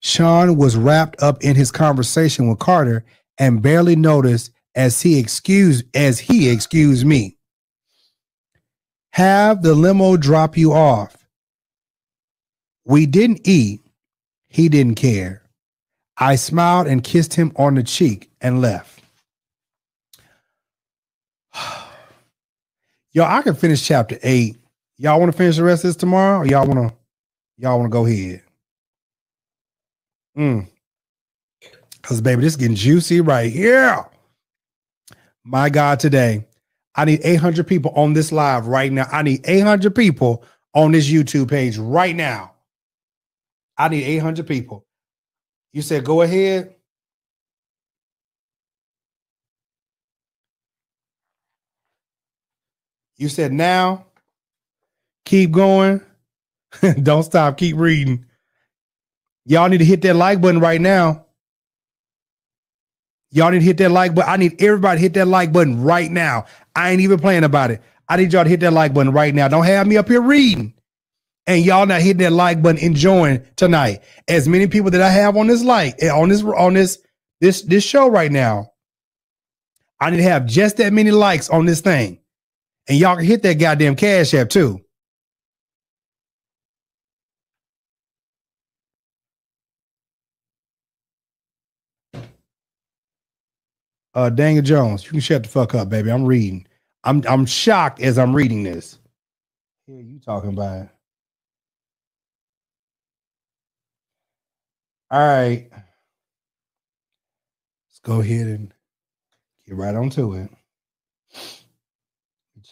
Sean was wrapped up in his conversation with Carter and barely noticed as he excused as he excused me. Have the limo drop you off. We didn't eat. He didn't care. I smiled and kissed him on the cheek and left. Yo, I can finish chapter eight. Y'all want to finish the rest of this tomorrow? Or y'all want to? Y'all want to go ahead? Mm. Cause baby, this is getting juicy right here. My God, today I need 800 people on this live right now. I need 800 people on this YouTube page right now. I need 800 people. You said go ahead. You said now. Keep going. Don't stop. Keep reading. Y'all need to hit that like button right now. Y'all need to hit that like button. I need everybody to hit that like button right now. I ain't even playing about it. I need y'all to hit that like button right now. Don't have me up here reading and y'all not hitting that like button, enjoying tonight. As many people that I have on this like eh, on this on this this this show right now, I need to have just that many likes on this thing, and y'all can hit that goddamn cash app too. Uh, Daniel Jones, you can shut the fuck up, baby. I'm reading. I'm I'm shocked as I'm reading this. Here yeah, you talking about. It. All right. Let's go ahead and get right on to it.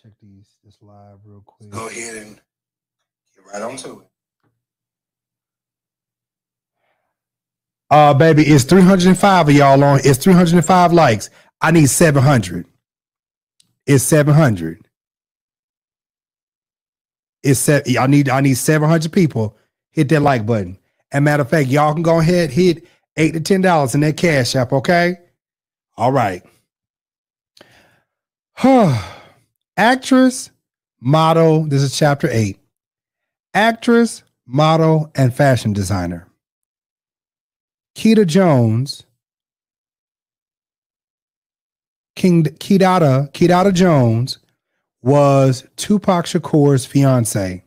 Check these this live real quick. Let's go ahead and get right on to it. uh, baby, it's 305 of y'all on. It's 305 likes. I need 700. It's 700. It's se- I need I need 700 people hit that like button. And matter of fact, y'all can go ahead hit eight to ten dollars in that cash app. Okay, all right. Actress, model. This is chapter eight. Actress, model, and fashion designer. Keita Jones, King Kidada, Jones was Tupac Shakur's fiance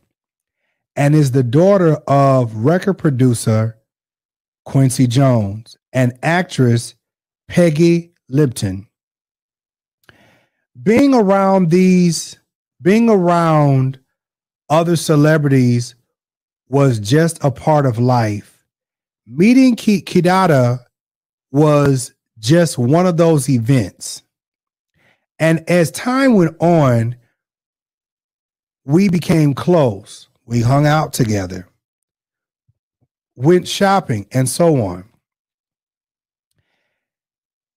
and is the daughter of record producer Quincy Jones and actress Peggy Lipton. Being around these, being around other celebrities was just a part of life meeting Kidada was just one of those events. And as time went on, we became close. We hung out together, went shopping, and so on.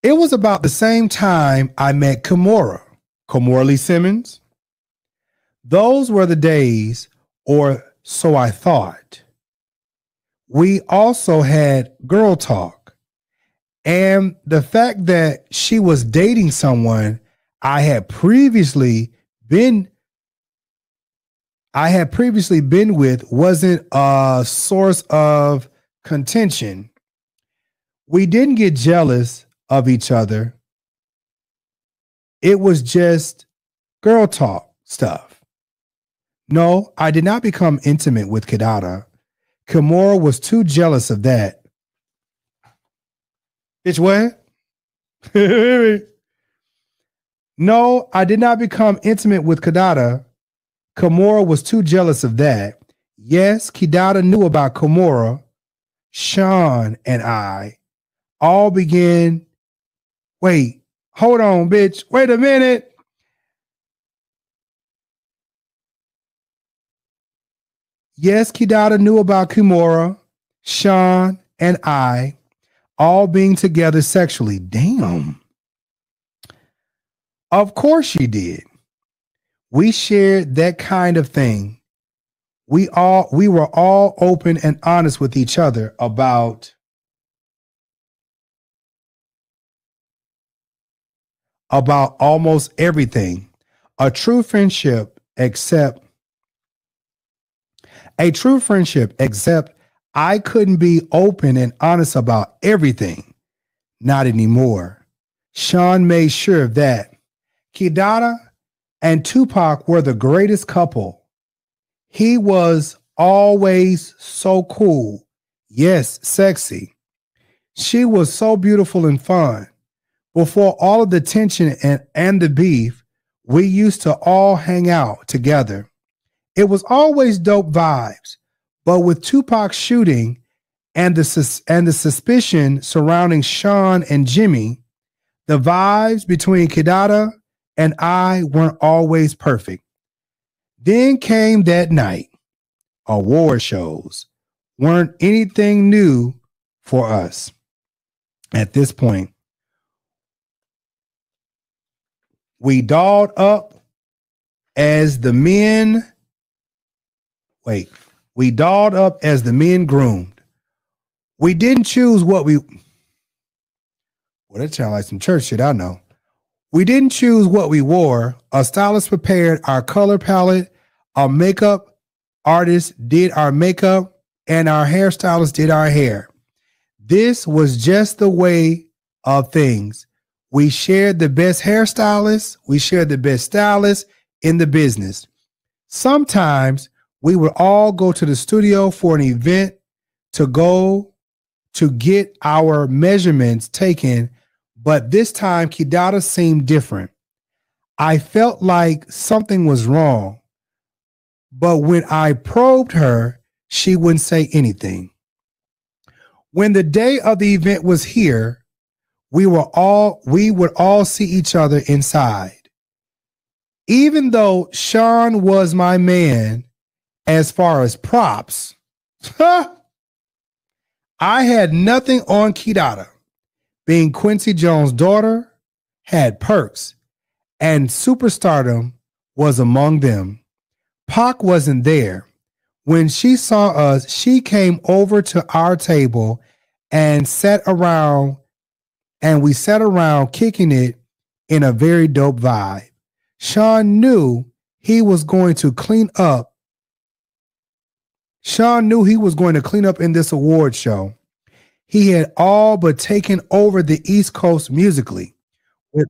It was about the same time I met Kimora, Kimora Lee Simmons. Those were the days, or so I thought we also had girl talk. And the fact that she was dating someone I had previously been I had previously been with wasn't a source of contention. We didn't get jealous of each other. It was just girl talk stuff. No, I did not become intimate with Kadada. Kimura was too jealous of that. Bitch, what? no, I did not become intimate with Kadada. Kimura was too jealous of that. Yes, Kidada knew about Kimura. Sean and I all began. Wait, hold on, bitch. Wait a minute. Yes, Kidada knew about Kimura, Sean, and I all being together sexually. Damn. Of course she did. We shared that kind of thing. We all we were all open and honest with each other about about almost everything. A true friendship except a true friendship, except I couldn't be open and honest about everything. Not anymore. Sean made sure of that Kidada and Tupac were the greatest couple. He was always so cool. Yes, sexy. She was so beautiful and fun. Before all of the tension and, and the beef, we used to all hang out together. It was always dope vibes, but with Tupac's shooting and the and the suspicion surrounding Sean and Jimmy, the vibes between Kidada and I weren't always perfect. Then came that night. Award shows weren't anything new for us at this point. We dolled up as the men Wait, we dolled up as the men groomed. We didn't choose what we. Well, that sounds like some church shit. I know. We didn't choose what we wore. A stylist prepared our color palette. Our makeup artist did our makeup, and our hairstylist did our hair. This was just the way of things. We shared the best hairstylists. We shared the best stylists in the business. Sometimes we would all go to the studio for an event to go to get our measurements taken, but this time Kidada seemed different. I felt like something was wrong, but when I probed her, she wouldn't say anything. When the day of the event was here, we were all we would all see each other inside. Even though Sean was my man, as far as props, I had nothing on Kidada. Being Quincy Jones' daughter had perks, and superstardom was among them. Pac wasn't there. When she saw us, she came over to our table and sat around, and we sat around kicking it in a very dope vibe. Sean knew he was going to clean up Sean knew he was going to clean up in this award show. He had all but taken over the East Coast musically. With,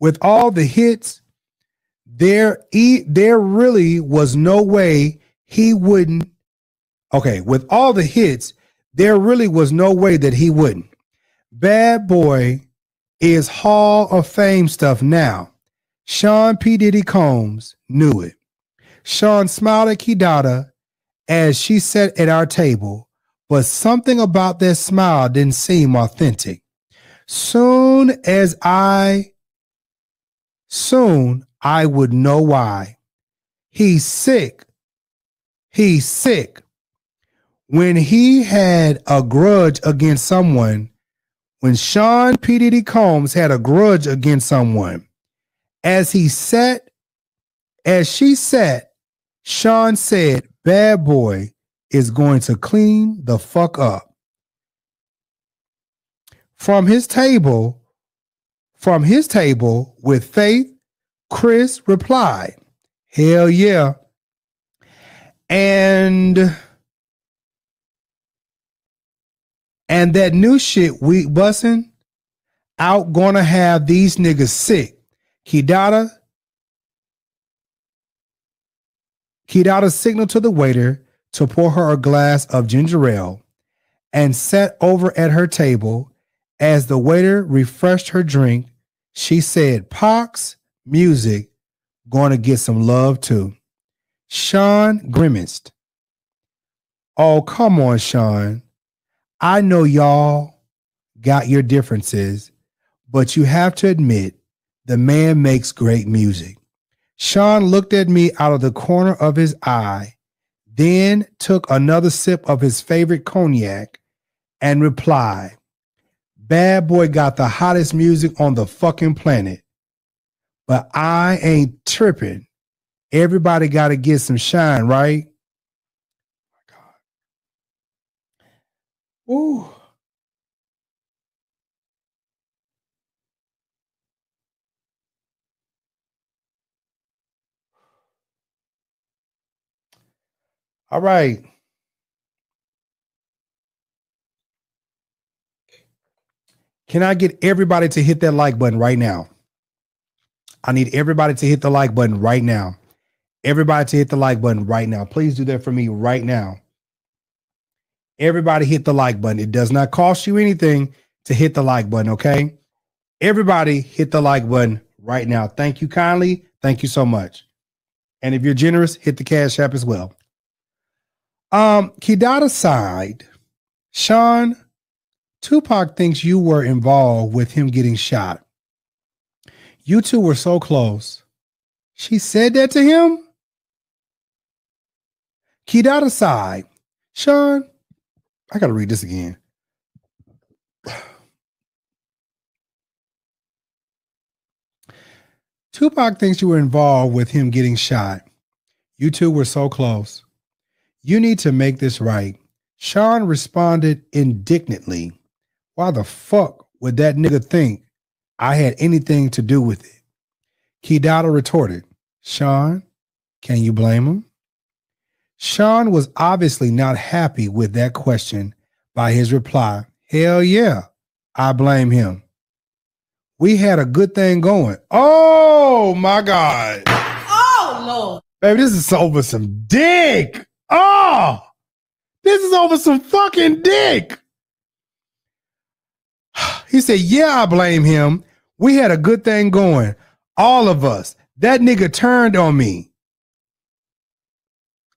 with all the hits, there, e, there really was no way he wouldn't. Okay, with all the hits, there really was no way that he wouldn't. Bad Boy is Hall of Fame stuff now. Sean P. Diddy Combs knew it. Sean smiled at Kidada as she sat at our table, but something about that smile didn't seem authentic. Soon as I, soon I would know why. He's sick. He's sick. When he had a grudge against someone, when Sean P. D. Combs had a grudge against someone, as he sat, as she sat Sean said, Bad boy is going to clean the fuck up. From his table, from his table with faith, Chris replied, Hell yeah. And and that new shit we bussin' out gonna have these niggas sick. Kidada He'd out a signal to the waiter to pour her a glass of ginger ale and sat over at her table. As the waiter refreshed her drink, she said, Pox, music, going to get some love too. Sean grimaced. Oh, come on, Sean. I know y'all got your differences, but you have to admit the man makes great music. Sean looked at me out of the corner of his eye, then took another sip of his favorite cognac and replied, Bad boy got the hottest music on the fucking planet. But I ain't tripping. Everybody got to get some shine, right? Oh my God. Ooh. All right. Can I get everybody to hit that like button right now? I need everybody to hit the like button right now. Everybody to hit the like button right now. Please do that for me right now. Everybody hit the like button. It does not cost you anything to hit the like button, okay? Everybody hit the like button right now. Thank you kindly. Thank you so much. And if you're generous, hit the Cash App as well. Um, Kidada side, Sean, Tupac thinks you were involved with him getting shot. You two were so close. She said that to him? Kidada side, Sean, I got to read this again. Tupac thinks you were involved with him getting shot. You two were so close. You need to make this right. Sean responded indignantly. Why the fuck would that nigga think I had anything to do with it? Kidada retorted, Sean, can you blame him? Sean was obviously not happy with that question by his reply. Hell yeah, I blame him. We had a good thing going. Oh my God. Oh, Lord. Baby, this is over some dick. Oh, this is over some fucking dick. He said, Yeah, I blame him. We had a good thing going. All of us. That nigga turned on me.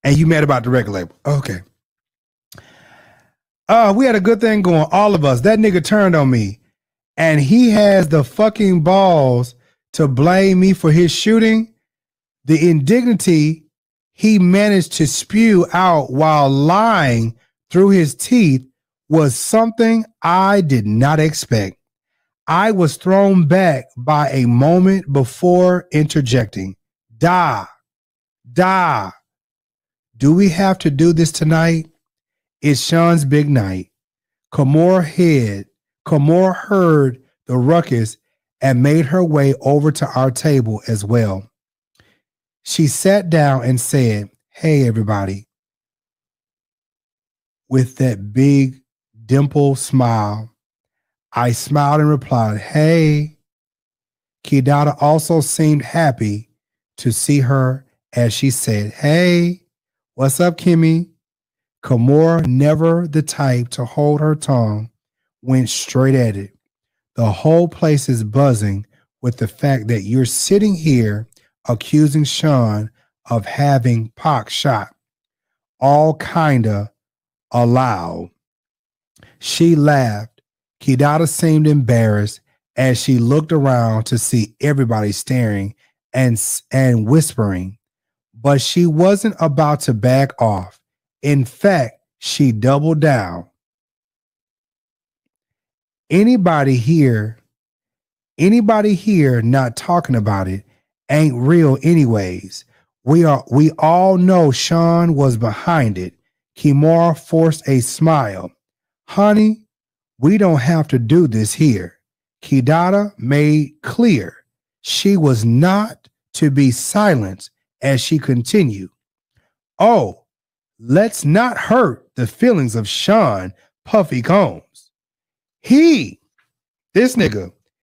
And you mad about the record label. Okay. Uh, we had a good thing going. All of us. That nigga turned on me. And he has the fucking balls to blame me for his shooting. The indignity he managed to spew out while lying through his teeth was something I did not expect. I was thrown back by a moment before interjecting. Da, da. Do we have to do this tonight? It's Sean's big night. Kamora head. Kamora heard the ruckus and made her way over to our table as well. She sat down and said, Hey, everybody, with that big dimple smile. I smiled and replied, Hey. Kidada also seemed happy to see her as she said, Hey, what's up, Kimmy? Kimura, never the type to hold her tongue, went straight at it. The whole place is buzzing with the fact that you're sitting here accusing Sean of having Pac shot. All kinda allowed. She laughed. Kidada seemed embarrassed as she looked around to see everybody staring and, and whispering. But she wasn't about to back off. In fact, she doubled down. Anybody here, anybody here not talking about it ain't real anyways. We are we all know Sean was behind it. Kimura forced a smile. Honey, we don't have to do this here. Kidada made clear she was not to be silenced as she continued. Oh, let's not hurt the feelings of Sean Puffy Combs. He, this nigga,